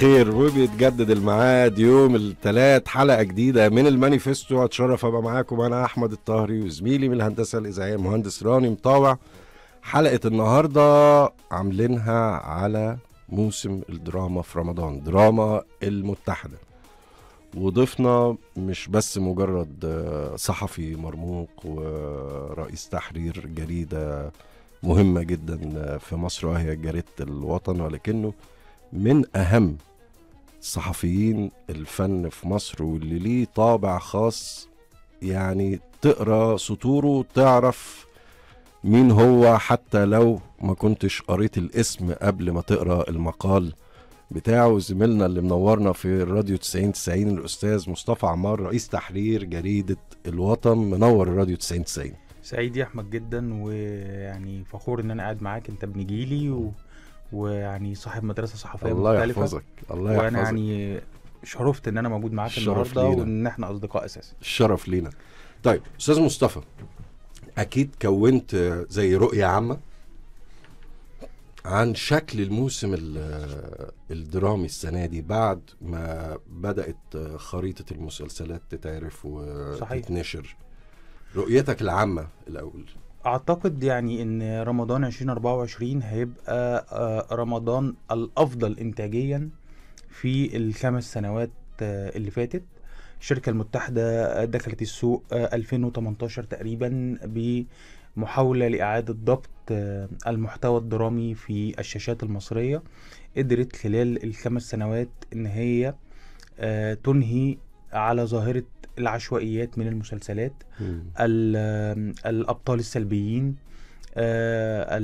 خير وبيتجدد الميعاد يوم الثلاث حلقه جديده من المانيفستو اتشرف ابقى معاكم انا احمد الطاهري وزميلي من الهندسه الاذاعيه المهندس راني مطاوع حلقه النهارده عاملينها على موسم الدراما في رمضان دراما المتحده وضيفنا مش بس مجرد آه، صحفي مرموق ورئيس تحرير جريده مهمه جدا آه، في مصر وهي جريده الوطن ولكنه من أهم صحفيين الفن في مصر واللي ليه طابع خاص يعني تقرا سطوره تعرف مين هو حتى لو ما كنتش قريت الاسم قبل ما تقرا المقال بتاعه زميلنا اللي منورنا في الراديو 90 90 الاستاذ مصطفى عمار رئيس تحرير جريده الوطن منور الراديو 90 90 سعيد يا احمد جدا ويعني فخور ان انا قاعد معاك انت ابن جيلي و... ويعني صاحب مدرسه صحفيه الله مختلفه يحفظك الله يحفظك وانا يعني شرفت ان انا موجود معاك النهارده وان احنا اصدقاء اساسا الشرف لينا طيب استاذ مصطفى اكيد كونت زي رؤيه عامه عن شكل الموسم الدرامي السنه دي بعد ما بدات خريطه المسلسلات تتعرف وتتنشر رؤيتك العامه الاول اعتقد يعني ان رمضان 2024 هيبقى آه، رمضان الافضل انتاجيا في الخمس سنوات آه، اللي فاتت الشركة المتحدة آه، دخلت السوق 2018 تقريبا بمحاولة لإعادة ضبط المحتوى الدرامي في الشاشات المصرية قدرت خلال الخمس سنوات إن هي تنهي على ظاهرة العشوائيات من المسلسلات الابطال السلبيين آه،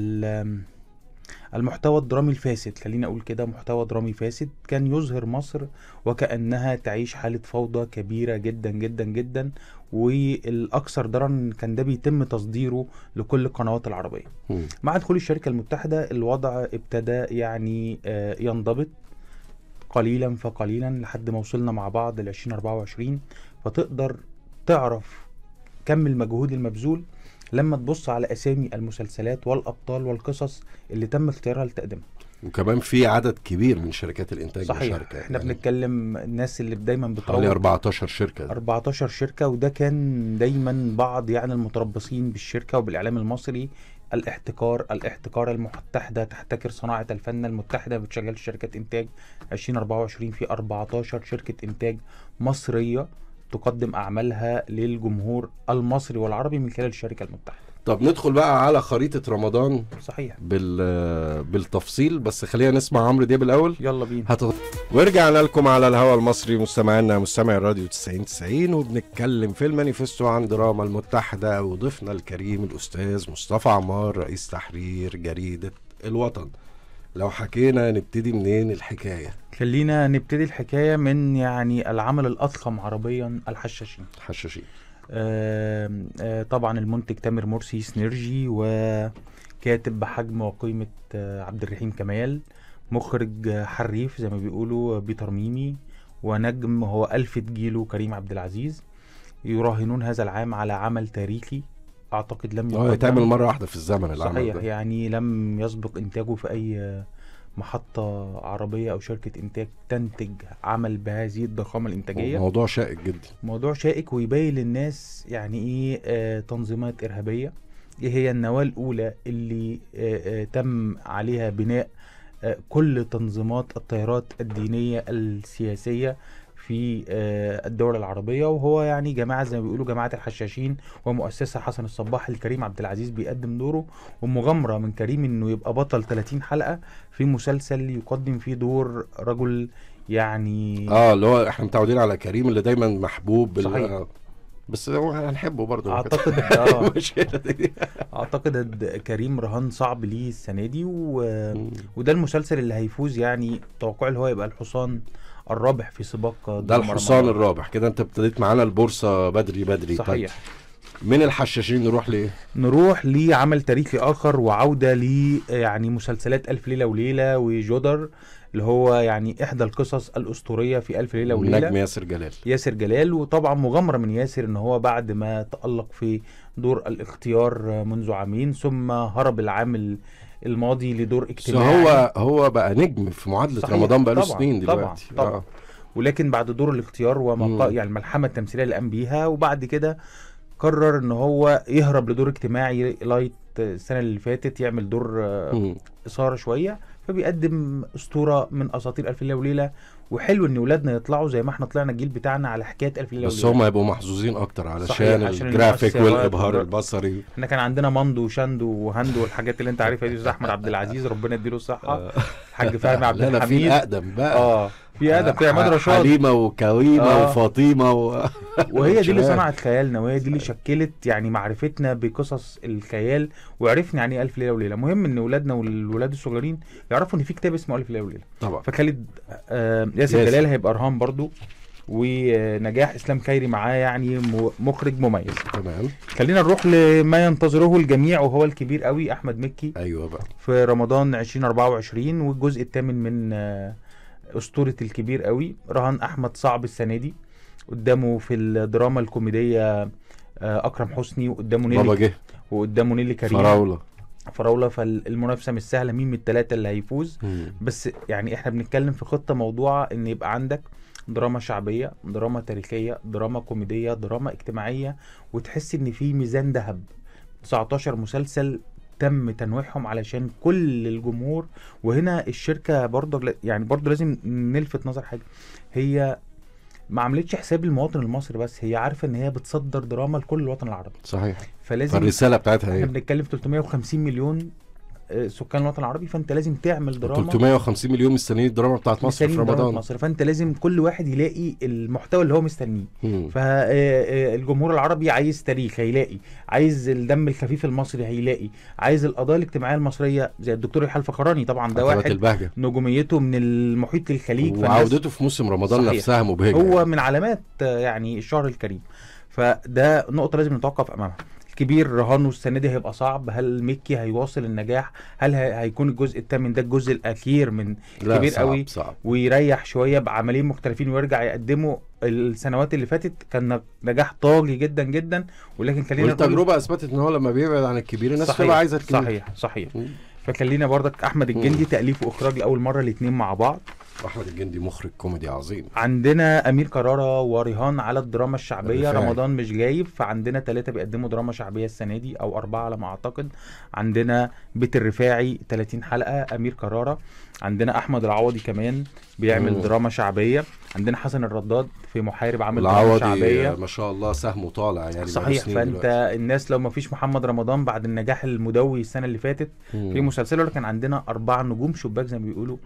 المحتوى الدرامي الفاسد خلينا اقول كده محتوى درامي فاسد كان يظهر مصر وكانها تعيش حاله فوضى كبيره جدا جدا جدا والاكثر ضررا كان ده بيتم تصديره لكل القنوات العربيه مع دخول الشركه المتحده الوضع ابتدى يعني آه، ينضبط قليلا فقليلا لحد ما وصلنا مع بعض ل 2024 فتقدر تعرف كم المجهود المبذول لما تبص على اسامي المسلسلات والابطال والقصص اللي تم اختيارها لتقديمها وكمان في عدد كبير من شركات الانتاج صحيح مشاركه احنا يعني بنتكلم الناس اللي دايما بتروح حوالي 14 شركه 14 شركه وده كان دايما بعض يعني المتربصين بالشركه وبالاعلام المصري الاحتكار الاحتكار المتحدة تحتكر صناعة الفن المتحدة بتشغل شركة إنتاج 2024 في 14 شركة إنتاج مصرية تقدم اعمالها للجمهور المصري والعربي من خلال الشركه المتحده طب ندخل بقى على خريطه رمضان صحيح بال بالتفصيل بس خلينا نسمع عمرو دياب الاول يلا بينا هت... ورجعنا لكم على الهوا المصري مستمعينا مستمع الراديو 90 90 وبنتكلم في المانيفستو عن دراما المتحده وضيفنا الكريم الاستاذ مصطفى عمار رئيس تحرير جريده الوطن لو حكينا نبتدي منين الحكايه خلينا نبتدي الحكايه من يعني العمل الاضخم عربيا الحشاشين الحشاشين آه، طبعا المنتج تامر مرسي سنيرجي وكاتب بحجم وقيمه آه، عبد الرحيم كمال مخرج آه، حريف زي ما بيقولوا بيتر ميمي ونجم هو ألف جيله كريم عبد العزيز يراهنون هذا العام على عمل تاريخي اعتقد لم يقدم اه تعمل مره واحده في الزمن العمل صحيح ده. يعني لم يسبق انتاجه في اي محطة عربية أو شركة إنتاج تنتج عمل بهذه الضخامة الإنتاجية موضوع شائك جدا موضوع شائك ويبين للناس يعني إيه آه تنظيمات إرهابية إيه هي النواة الأولى اللي آه آه تم عليها بناء آه، كل تنظيمات التيارات الدينية السياسية في آه، الدول العربيه وهو يعني جماعه زي ما بيقولوا جماعه الحشاشين ومؤسسها حسن الصباح الكريم عبد العزيز بيقدم دوره ومغامره من كريم انه يبقى بطل 30 حلقه في مسلسل يقدم فيه دور رجل يعني اه اللي هو احنا متعودين على كريم اللي دايما محبوب صحيح. بس هو هنحبه برضه اعتقد اه اعتقد كريم رهان صعب ليه السنه دي و... وده المسلسل اللي هيفوز يعني توقع اللي هو يبقى الحصان الرابح في سباق ده الحصان الرابح كده انت ابتديت معانا البورصه بدري بدري طيب، صحيح طيب. من الحشاشين نروح لايه؟ نروح لعمل تاريخي اخر وعوده ل يعني مسلسلات الف ليله وليله وجودر اللي هو يعني احدى القصص الاسطوريه في الف ليله وليله نجم ياسر جلال ياسر جلال وطبعا مغامره من ياسر ان هو بعد ما تالق في دور الاختيار منذ عامين ثم هرب العام الماضي لدور اجتماعي هو هو بقى نجم في معادله صحيح. رمضان بقى له سنين دلوقتي طبعا, طبعا. آه. ولكن بعد دور الاختيار وما يعني الملحمه التمثيليه اللي قام بيها وبعد كده قرر ان هو يهرب لدور اجتماعي لايت السنه اللي فاتت يعمل دور آه، اثاره شويه فبيقدم اسطوره من اساطير الف ليله وليله وحلو ان ولادنا يطلعوا زي ما احنا طلعنا الجيل بتاعنا على حكايه الف ليله بس هم يبقوا محظوظين اكتر علشان الجرافيك والابهار البصري احنا كان عندنا ماندو وشاندو وهاندو والحاجات اللي انت عارفها دي استاذ احمد عبد العزيز ربنا يديله الصحه آه. الحاج فهمي عبد الحميد لا في اقدم بقى اه في ادب في عماد رشاد حليمه وكريمه آه. وفاطمه و... وهي دي اللي صنعت خيالنا وهي دي اللي شكلت يعني معرفتنا بقصص الخيال وعرفنا يعني ايه الف ليله وليله مهم ان اولادنا والولاد الصغيرين يعرفوا ان في كتاب اسمه الف ليله وليله طبعا فخالد آه ياسر جلال هيبقى ارهام برضو ونجاح اسلام خيري معاه يعني مخرج مميز تمام خلينا نروح لما ينتظره الجميع وهو الكبير قوي احمد مكي ايوه بقى في رمضان 2024 والجزء الثامن من آه اسطوره الكبير قوي رهان احمد صعب السنه دي قدامه في الدراما الكوميديه آه، اكرم حسني وقدامه نيلي بابا وقدامه نيلي كريم فراوله فراوله فالمنافسه مش سهله مين من الثلاثه اللي هيفوز مم. بس يعني احنا بنتكلم في خطه موضوعه ان يبقى عندك دراما شعبيه دراما تاريخيه دراما كوميديه دراما اجتماعيه وتحس ان في ميزان ذهب 19 مسلسل تم تنويعهم علشان كل الجمهور وهنا الشركه برضو يعني برضو لازم نلفت نظر حاجه هي ما عملتش حساب المواطن المصري بس هي عارفه ان هي بتصدر دراما لكل الوطن العربي صحيح فلازم الرساله بتاعتها ايه احنا بنتكلم في 350 مليون سكان الوطن العربي فانت لازم تعمل دراما 350 مليون مستنيين الدراما بتاعت مصر في رمضان مصر فانت لازم كل واحد يلاقي المحتوى اللي هو مستنيه فالجمهور آه، آه، العربي عايز تاريخ هيلاقي عايز الدم الخفيف المصري هيلاقي عايز القضايا الاجتماعيه المصريه زي الدكتور يحيى الفخراني طبعا ده واحد البهجة. نجوميته من المحيط للخليج وعودته في موسم رمضان صحيح. نفسها مبهجه هو يعني. من علامات آه، يعني الشهر الكريم فده نقطه لازم نتوقف امامها كبير رهانه السنه دي هيبقى صعب هل ميكي هيواصل النجاح هل هيكون الجزء الثامن ده الجزء الاخير من كبير صعب قوي صعب. ويريح شويه بعملين مختلفين ويرجع يقدمه السنوات اللي فاتت كان نجاح طاغي جدا جدا ولكن خلينا التجربه اثبتت ان هو لما بيبعد عن الكبير الناس بتبقى عايزه الكبير صحيح صحيح فكلينا برضك احمد الجندي تاليف واخراج لاول مره الاثنين مع بعض احمد الجندي مخرج كوميدي عظيم عندنا امير كراره ورهان على الدراما الشعبيه بالفعل. رمضان مش جايب فعندنا ثلاثه بيقدموا دراما شعبيه السنه دي او اربعه على ما اعتقد عندنا بيت الرفاعي 30 حلقه امير كراره عندنا احمد العوضي كمان بيعمل أوه. دراما شعبيه عندنا حسن الرداد في محارب عامل دراما شعبيه ما شاء الله سهمه طالع يعني صحيح فانت دلوقتي. الناس لو ما فيش محمد رمضان بعد النجاح المدوي السنه اللي فاتت مم. في مسلسله كان عندنا اربع نجوم شباك زي ما بيقولوا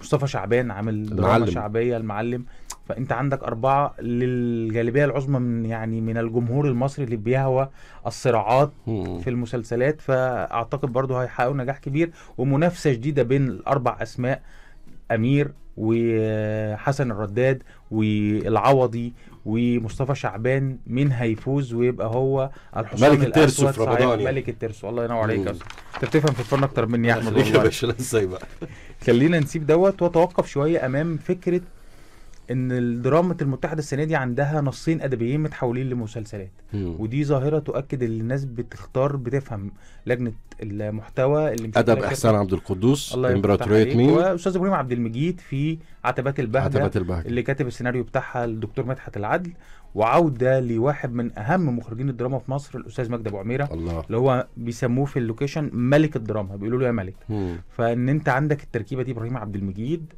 مصطفى شعبان عامل دراما المعلم. شعبيه المعلم فانت عندك اربعه للجالبيه العظمى من يعني من الجمهور المصري اللي بيهوى الصراعات مم. في المسلسلات فاعتقد برضه هيحققوا نجاح كبير ومنافسه شديده بين الاربع اسماء امير وحسن الرداد والعوضي ومصطفى شعبان مين هيفوز ويبقى هو الحصان ملك الترس في رمضان يعني. ملك الترس والله ينور عليك انت بتفهم في الفن اكتر مني يا احمد والله يا باشا ازاي بقى خلينا نسيب دوت واتوقف شويه امام فكره ان الدراما المتحدة السنة دي عندها نصين ادبيين متحولين لمسلسلات مم. ودي ظاهرة تؤكد ان الناس بتختار بتفهم لجنة المحتوى اللي ادب احسان عبد القدوس امبراطورية مين واستاذ ابراهيم عبد المجيد في عتبات البهجة, عتبات البهجة اللي كاتب السيناريو بتاعها الدكتور مدحت العدل وعوده لواحد من اهم مخرجين الدراما في مصر الاستاذ مجدي ابو عميره الله. اللي هو بيسموه في اللوكيشن ملك الدراما بيقولوا له يا ملك مم. فان انت عندك التركيبه دي ابراهيم عبد المجيد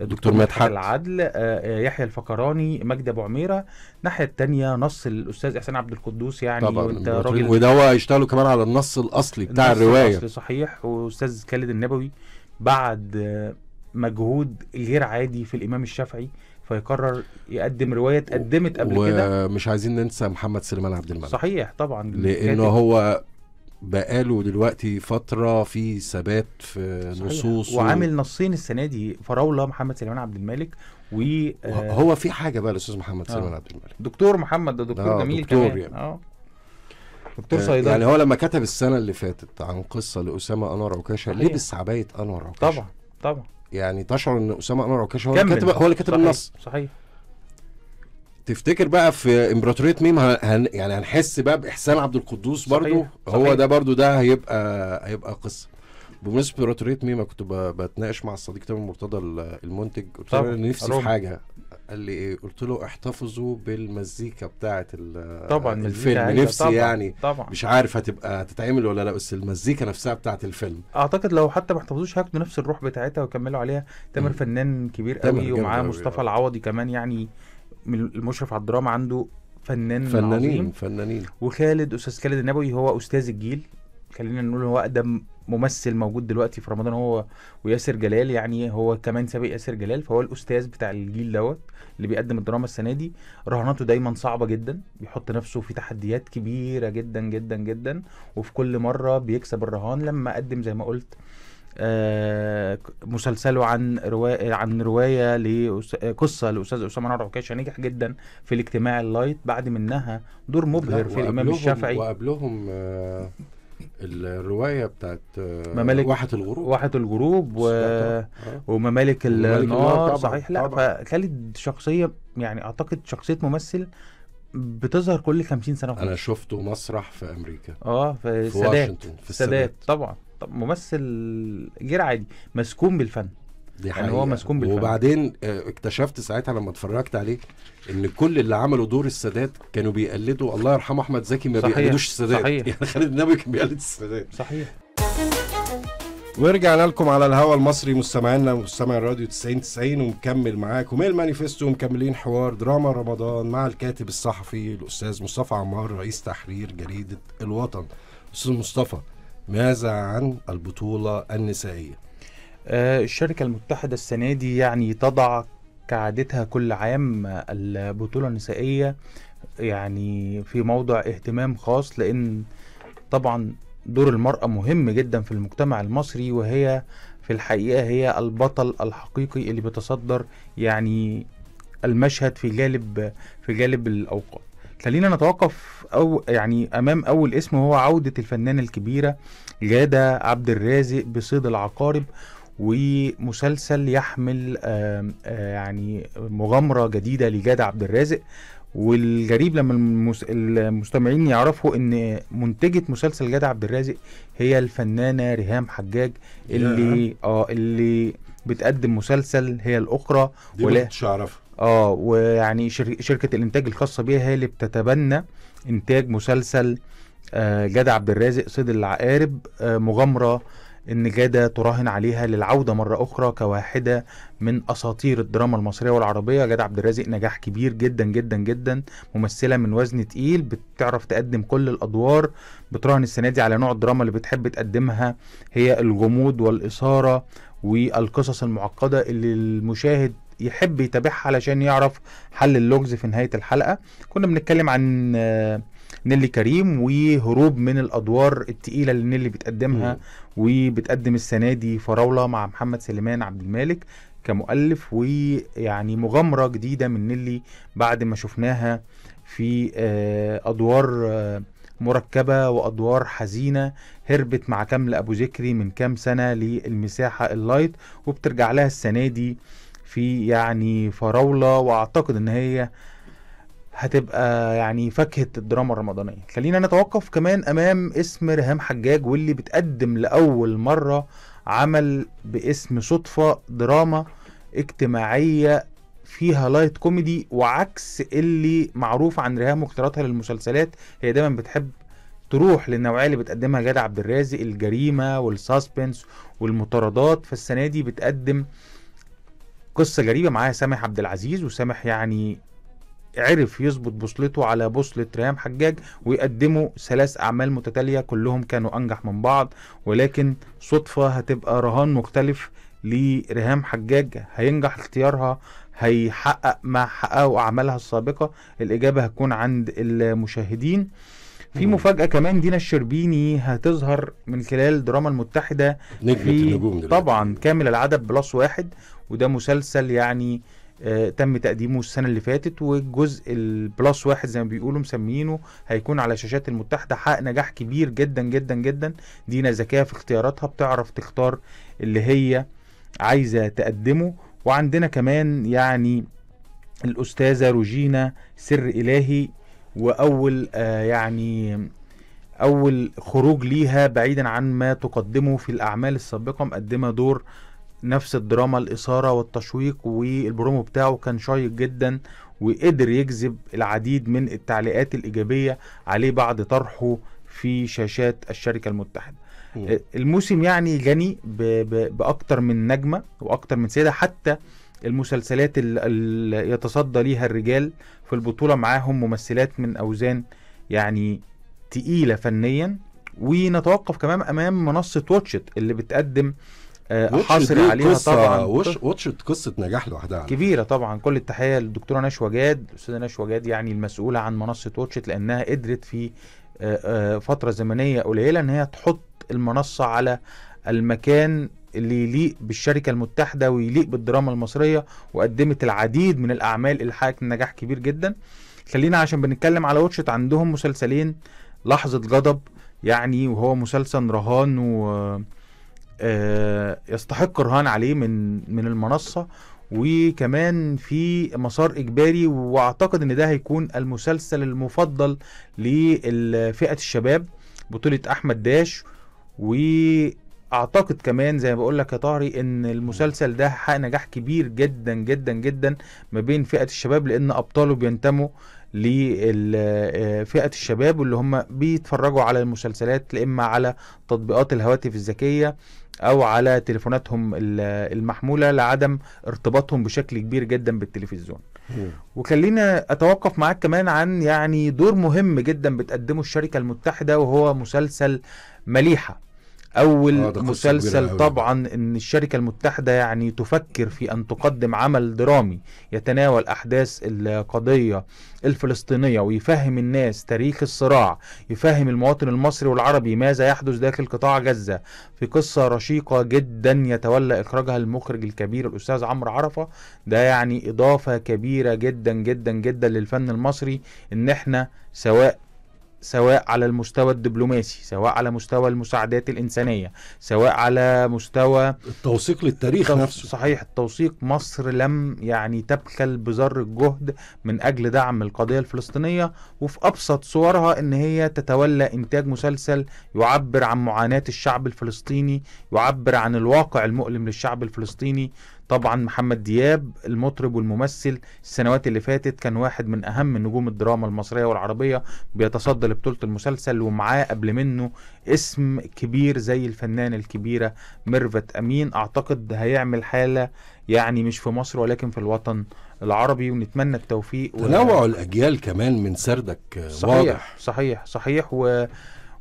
دكتور مدحت العدل آه، آه، يحيى الفقراني مجد ابو عميره الناحيه الثانيه نص الاستاذ احسان عبد القدوس يعني طبعا وانت راجل وده هو هيشتغلوا كمان على النص الاصلي بتاع النص الروايه النص صحيح واستاذ خالد النبوي بعد آه، مجهود غير عادي في الامام الشافعي فيقرر يقدم روايه اتقدمت قبل كده ومش عايزين ننسى محمد سليمان عبد الملك صحيح طبعا لانه هو بقاله دلوقتي فتره في ثبات في نصوص وعامل نصين السنه دي فراوله محمد سليمان عبد الملك و آه، هو في حاجه بقى الاستاذ محمد آه. سليمان عبد الملك دكتور محمد ده دكتور آه، جميل دكتور كمان يعني. اه دكتور آه، صيدلي يعني هو لما كتب السنه اللي فاتت عن قصه لاسامه انور عكاشه لبس عبايه انور عكاشه طبعا طبعا يعني تشعر ان اسامه انور عكاشه هو اللي كاتب هو اللي كاتب النص صحيح تفتكر بقى في امبراطوريه ميم هن يعني هنحس بقى باحسان عبد القدوس برضو صحيح. هو صحيح. ده برضو ده هيبقى هيبقى قصه بمناسبه امبراطوريه ميم كنت بتناقش مع الصديق تامر مرتضى المنتج قلت له نفسي في حاجه قال لي ايه قلت له احتفظوا بالمزيكا بتاعه طبعا الفيلم نفسي طبعًا يعني طبعًا مش عارف هتبقى هتتعمل ولا لا بس المزيكا نفسها بتاعه الفيلم اعتقد لو حتى ما احتفظوش هياخدوا نفس الروح بتاعتها ويكملوا عليها تامر فنان كبير قوي ومعاه مصطفى آه. العوضي كمان يعني المشرف على الدراما عنده فنان فنانين عظيم. فنانين وخالد استاذ خالد النبوي هو استاذ الجيل خلينا نقول هو اقدم ممثل موجود دلوقتي في رمضان هو وياسر جلال يعني هو كمان سابق ياسر جلال فهو الاستاذ بتاع الجيل دوت اللي بيقدم الدراما السنه دي رهاناته دايما صعبه جدا بيحط نفسه في تحديات كبيره جدا جدا جدا وفي كل مره بيكسب الرهان لما قدم زي ما قلت آه، مسلسله عن روايه عن روايه لقصه لاستاذ اسامه نور عكاشه نجح جدا في الاجتماع اللايت بعد منها دور مبهر في الامام الشافعي وقبلهم آه، الروايه بتاعت آه، ممالك واحة الغروب واحة الغروب و... آه. وممالك النار صحيح لا فخالد شخصيه يعني اعتقد شخصيه ممثل بتظهر كل 50 سنه وخمس. انا شفته مسرح في امريكا اه في, في السادات في السادات طبعا ممثل غير عادي مسكون بالفن دي حقيقة. يعني هو مسكون بالفن وبعدين آه، اكتشفت ساعتها لما اتفرجت عليه ان كل اللي عملوا دور السادات كانوا بيقلدوا الله يرحمه احمد زكي ما صحيح. بيقلدوش السادات صحيح. يعني خالد النبوي كان بيقلد السادات صحيح ورجعنا لكم على الهوا المصري مستمعينا مستمع راديو 90 90 ومكمل معاكم المانيفستو ومكملين حوار دراما رمضان مع الكاتب الصحفي الاستاذ مصطفى عمار رئيس تحرير جريده الوطن استاذ مصطفى ماذا عن البطولة النسائية؟ آه، الشركة المتحدة السنة دي يعني تضع كعادتها كل عام البطولة النسائية يعني في موضع اهتمام خاص لأن طبعا دور المرأة مهم جدا في المجتمع المصري وهي في الحقيقة هي البطل الحقيقي اللي بتصدر يعني المشهد في جالب في جالب الأوقات خلينا نتوقف أو يعني أمام أول اسم هو عودة الفنانة الكبيرة جادة عبد الرازق بصيد العقارب ومسلسل يحمل آه، يعني مغامرة جديدة لجادة عبد الرازق والجريب لما المستمعين يعرفوا ان منتجة مسلسل جاده عبد الرازق هي الفنانة ريهام حجاج اللي اه اللي بتقدم مسلسل هي الاخرى دي ولا مش اعرفها اه ويعني شركة الانتاج الخاصة بيها هي اللي بتتبنى انتاج مسلسل آه، جدع عبد الرازق صيد العقارب آه، مغامرة ان جاده تراهن عليها للعوده مره اخرى كواحده من اساطير الدراما المصريه والعربيه جاده عبد الرازق نجاح كبير جدا جدا جدا ممثله من وزن تقيل بتعرف تقدم كل الادوار بتراهن السنه دي على نوع الدراما اللي بتحب تقدمها هي الغموض والاثاره والقصص المعقده اللي المشاهد يحب يتابعها علشان يعرف حل اللغز في نهايه الحلقه كنا بنتكلم عن آه، نيلي كريم وهروب من الادوار التقيله اللي نيلي بتقدمها وبتقدم السنه دي فراوله مع محمد سليمان عبد المالك كمؤلف ويعني مغامره جديده من نيلي بعد ما شفناها في آه، ادوار آه، مركبة وأدوار حزينة هربت مع كامل أبو ذكري من كام سنة للمساحة اللايت وبترجع لها السنة دي في يعني فراوله واعتقد ان هي هتبقى يعني فاكهه الدراما الرمضانيه خلينا نتوقف كمان امام اسم ريهام حجاج واللي بتقدم لاول مره عمل باسم صدفه دراما اجتماعيه فيها لايت كوميدي وعكس اللي معروف عن ريهام واختياراتها للمسلسلات هي دايما بتحب تروح للنوعيه اللي بتقدمها جاد عبد الرازق الجريمه والساسبنس والمطاردات فالسنه دي بتقدم قصه غريبه معايا سامح عبد العزيز وسامح يعني عرف يظبط بوصلته على بوصلة ريهام حجاج ويقدموا ثلاث أعمال متتالية كلهم كانوا أنجح من بعض ولكن صدفة هتبقى رهان مختلف لريهام حجاج هينجح اختيارها هيحقق ما حققه أعمالها السابقة الإجابة هتكون عند المشاهدين في مفاجاه كمان دينا الشربيني هتظهر من خلال دراما المتحده نجمة النجوم دلوقتي. طبعا كامل العدد بلس واحد وده مسلسل يعني آه تم تقديمه السنه اللي فاتت والجزء البلس واحد زي ما بيقولوا مسمينه هيكون على شاشات المتحده حقق نجاح كبير جدا جدا جدا دينا ذكيه في اختياراتها بتعرف تختار اللي هي عايزه تقدمه وعندنا كمان يعني الاستاذه روجينا سر الهي واول آه، يعني اول خروج ليها بعيدا عن ما تقدمه في الاعمال السابقه مقدمه دور نفس الدراما الاثاره والتشويق والبرومو بتاعه كان شيق جدا وقدر يجذب العديد من التعليقات الايجابيه عليه بعد طرحه في شاشات الشركه المتحده آه، الموسم يعني غني باكتر من نجمه واكتر من سيده حتى المسلسلات اللي يتصدى ليها الرجال في البطولة معاهم ممثلات من أوزان يعني تقيلة فنيا ونتوقف كمان أمام منصة واتشت اللي بتقدم آه، حاصل عليها قصة طبعا وش واتشت قصه نجاح لوحدها كبيره طبعا كل التحيه للدكتوره نشوى جاد الاستاذه نشوى جاد يعني المسؤوله عن منصه واتشت لانها قدرت في آه، آه، فتره زمنيه قليله ان هي تحط المنصه على المكان اللي يليق بالشركة المتحدة ويليق بالدراما المصرية وقدمت العديد من الأعمال اللي حققت نجاح كبير جدا خلينا عشان بنتكلم على واتشت عندهم مسلسلين لحظة غضب يعني وهو مسلسل رهان و آه، يستحق رهان عليه من من المنصة وكمان في مسار اجباري واعتقد ان ده هيكون المسلسل المفضل لفئه الشباب بطوله احمد داش و اعتقد كمان زي ما بقول لك يا طهري ان المسلسل ده حقق نجاح كبير جدا جدا جدا ما بين فئه الشباب لان ابطاله بينتموا لفئه آه، الشباب اللي هم بيتفرجوا على المسلسلات لا اما على تطبيقات الهواتف الذكيه او على تليفوناتهم المحموله لعدم ارتباطهم بشكل كبير جدا بالتلفزيون وخلينا اتوقف معاك كمان عن يعني دور مهم جدا بتقدمه الشركه المتحده وهو مسلسل مليحه اول آه، مسلسل طبعا ان الشركه المتحده يعني تفكر في ان تقدم عمل درامي يتناول احداث القضيه الفلسطينيه ويفهم الناس تاريخ الصراع يفهم المواطن المصري والعربي ماذا يحدث داخل قطاع غزه في قصه رشيقه جدا يتولى اخراجها المخرج الكبير الاستاذ عمرو عرفه ده يعني اضافه كبيره جدا جدا جدا للفن المصري ان احنا سواء سواء على المستوى الدبلوماسي سواء على مستوى المساعدات الإنسانية سواء على مستوى التوثيق للتاريخ نفسه صحيح التوثيق مصر لم يعني تبخل بذر الجهد من أجل دعم القضية الفلسطينية وفي أبسط صورها إن هي تتولى إنتاج مسلسل يعبر عن معاناة الشعب الفلسطيني يعبر عن الواقع المؤلم للشعب الفلسطيني طبعا محمد دياب المطرب والممثل السنوات اللي فاتت كان واحد من اهم نجوم الدراما المصريه والعربيه بيتصدى لبطوله المسلسل ومعاه قبل منه اسم كبير زي الفنانه الكبيره ميرفت امين اعتقد هيعمل حاله يعني مش في مصر ولكن في الوطن العربي ونتمنى التوفيق تنوع الاجيال كمان من سردك صحيح واضح صحيح صحيح و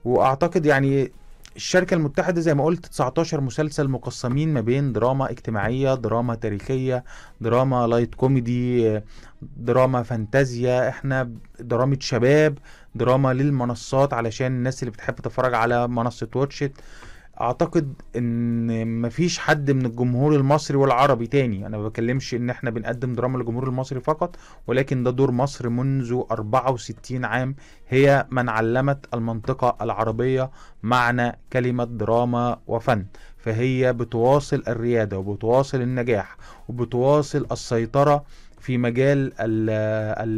واعتقد يعني الشركة المتحدة زي ما قلت 19 مسلسل مقسمين ما بين دراما اجتماعية دراما تاريخية دراما لايت كوميدي دراما فانتازيا احنا درامة شباب دراما للمنصات علشان الناس اللي بتحب تتفرج على منصة واتشت اعتقد ان مفيش حد من الجمهور المصري والعربي تاني انا ما بكلمش ان احنا بنقدم دراما للجمهور المصري فقط ولكن ده دور مصر منذ 64 عام هي من علمت المنطقة العربية معنى كلمة دراما وفن فهي بتواصل الريادة وبتواصل النجاح وبتواصل السيطرة في مجال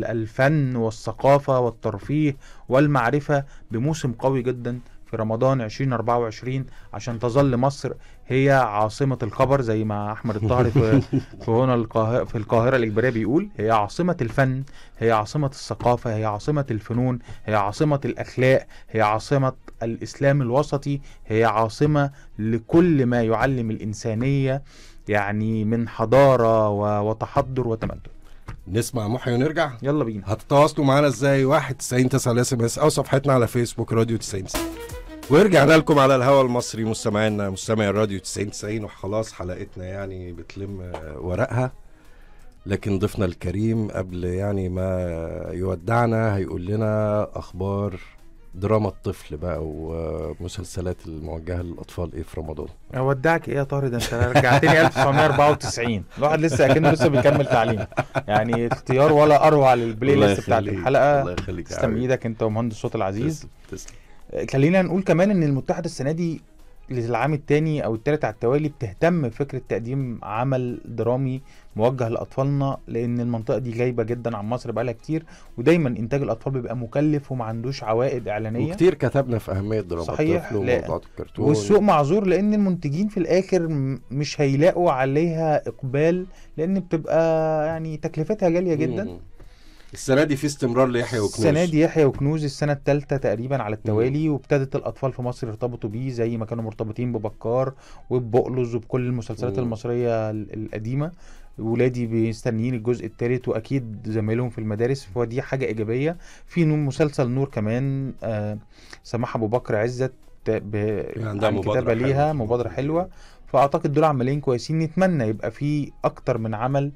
الفن والثقافة والترفيه والمعرفة بموسم قوي جدا في رمضان 2024 عشان تظل مصر هي عاصمة الخبر زي ما أحمد الطهري في, في هنا القاهرة في القاهرة الإجبارية بيقول هي عاصمة الفن هي عاصمة الثقافة هي عاصمة الفنون هي عاصمة الأخلاق هي عاصمة الإسلام الوسطي هي عاصمة لكل ما يعلم الإنسانية يعني من حضارة وتحضر وتمدن نسمع محي ونرجع يلا بينا هتتواصلوا معانا ازاي 91 تسعة اس او صفحتنا على فيسبوك راديو 90 سنة. ورجعنا لكم على الهوا المصري مستمعينا مستمعي الراديو 90 90 وخلاص حلقتنا يعني بتلم ورقها لكن ضيفنا الكريم قبل يعني ما يودعنا هيقول لنا اخبار دراما الطفل بقى ومسلسلات الموجهه للاطفال ايه في رمضان اودعك ايه يا طارق ده انت رجعتني 1994 الواحد لسه اكنه لسه بيكمل تعليم يعني اختيار ولا اروع للبلاي ليست بتاعت الحلقه الله يخليك تسلم ايدك انت ومهندس صوت العزيز تسلم. تسلم. خلينا نقول كمان ان المتحده السنه دي للعام الثاني او الثالث على التوالي بتهتم بفكره تقديم عمل درامي موجه لاطفالنا لان المنطقه دي جايبه جدا عن مصر بقالها كتير ودايما انتاج الاطفال بيبقى مكلف وما عندوش عوائد اعلانيه وكتير كتبنا في اهميه دراما صحيح وموضوعات الكرتون والسوق معذور لان المنتجين في الاخر مش هيلاقوا عليها اقبال لان بتبقى يعني تكلفتها جالية جدا السنه دي في استمرار ليحيى وكنوز السنه دي يحيى وكنوز السنه الثالثه تقريبا على التوالي وابتدت الاطفال في مصر يرتبطوا بيه زي ما كانوا مرتبطين ببكار وبقلز وبكل المسلسلات مم. المصريه القديمه ولادي مستنيين الجزء الثالث واكيد زمايلهم في المدارس فدي حاجه ايجابيه في مسلسل نور كمان آه سماح ابو بكر عزت ب... عندها يعني مبادرة كتابة ليها مبادرة حلوة فأعتقد دول عملين كويسين نتمنى يبقى في أكتر من عمل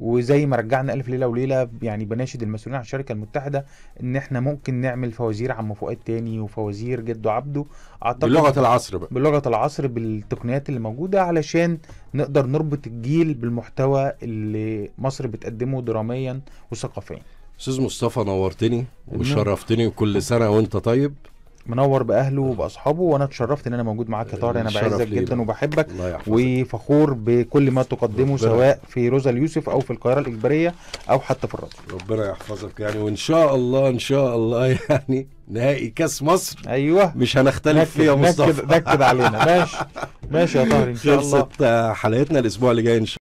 وزي ما رجعنا الف ليله وليله يعني بناشد المسؤولين عن الشركه المتحده ان احنا ممكن نعمل فوازير عم فؤاد تاني وفوازير جده عبده اعتقد بلغه العصر بقى بلغه العصر بالتقنيات اللي موجوده علشان نقدر نربط الجيل بالمحتوى اللي مصر بتقدمه دراميا وثقافيا استاذ مصطفى نورتني وشرفتني وكل سنه وانت طيب منور باهله وباصحابه وانا اتشرفت ان انا موجود معاك يا طارق انا بعزك جدا وبحبك وفخور بكل ما تقدمه سواء في روزا اليوسف او في القاهره الاجباريه او حتى في الرابطه ربنا يحفظك يعني وان شاء الله ان شاء الله يعني نهائي كاس مصر ايوه مش هنختلف فيه يا مصطفى نكد علينا ماشي ماشي يا طارق ان شاء الله خلصت حلقتنا الاسبوع اللي جاي ان شاء الله